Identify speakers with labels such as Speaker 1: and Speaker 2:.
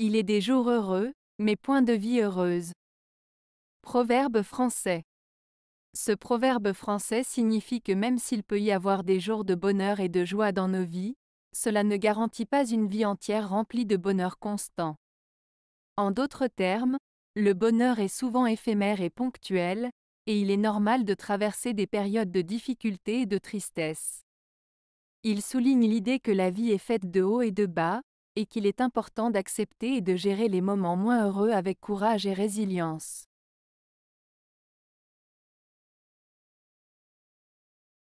Speaker 1: Il est des jours heureux, mais point de vie heureuse. Proverbe français. Ce proverbe français signifie que même s'il peut y avoir des jours de bonheur et de joie dans nos vies, cela ne garantit pas une vie entière remplie de bonheur constant. En d'autres termes, le bonheur est souvent éphémère et ponctuel, et il est normal de traverser des périodes de difficulté et de tristesse. Il souligne l'idée que la vie est faite de haut et de bas, et qu'il est important d'accepter et de gérer les moments moins heureux avec courage et résilience.